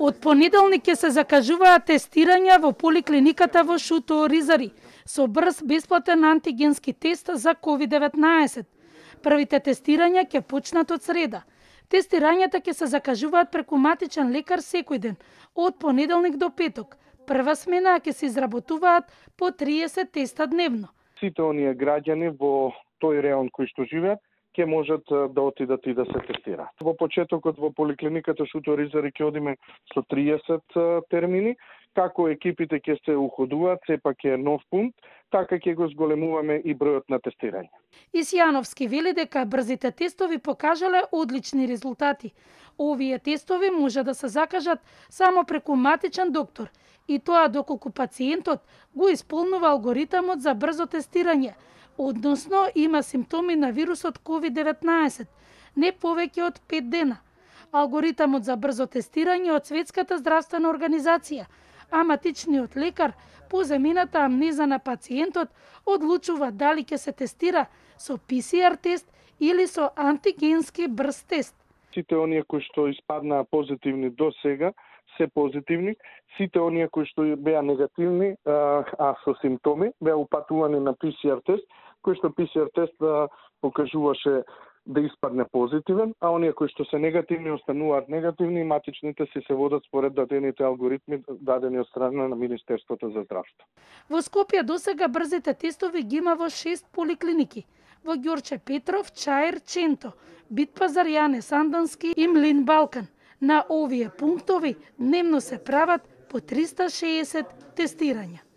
Од понеделник ќе се закажуваат тестирања во поликлиниката во Шуто Ризари со брз бесплатен антигенски тест за COVID-19. Првите тестирања ќе почнат од среда. Тестирањата ќе се закажуваат преку матичен лекар секој ден, од понеделник до петок. Прва смена ќе се изработуваат по 30 теста дневно. Сите оние граѓани во тој реон кој што живеат ќе можат да отидат и да се тестираат. Во почетокот во поликлиниката Шуторизари ќе одиме со 30 термини, како екипите ќе се уходуваат, сепак е нов пункт, така ќе го зголемуваме и бројот на тестирање. Исјановски вели дека брзите тестови покажале одлични резултати. Овие тестови може да се закажат само преку матичен доктор и тоа доколку пациентот го исполнува алгоритамот за брзо тестирање, односно има симптоми на вирусот COVID-19, не повеќе од 5 дена. Алгоритамот за брзо тестирање од Светската здравствена организација, аматичниот лекар по земината амнеза на пациентот одлучува дали ќе се тестира со ПСР тест или со антигенски брз тест. Сите оние кои што испаднаа позитивни до сега, се позитивни, сите оние кои што беа негативни, а, а со симптоми, беа упатувани на ПСР тест, кој што ПСР тест да покажуваше да испадне позитивен, а оние кои што се негативни остануваат негативни, матичните си се водат според дадените алгоритми дадени од страна на Министерството за здравство. Во Скопје до сега брзите тестови ги има во 6 поликлиники. Во Ѓорче Петров, Чаир, Ченто, Битпазар, Јане Сандански и Млин Балкан. На овие пунктови дневно се прават по 360 тестирања.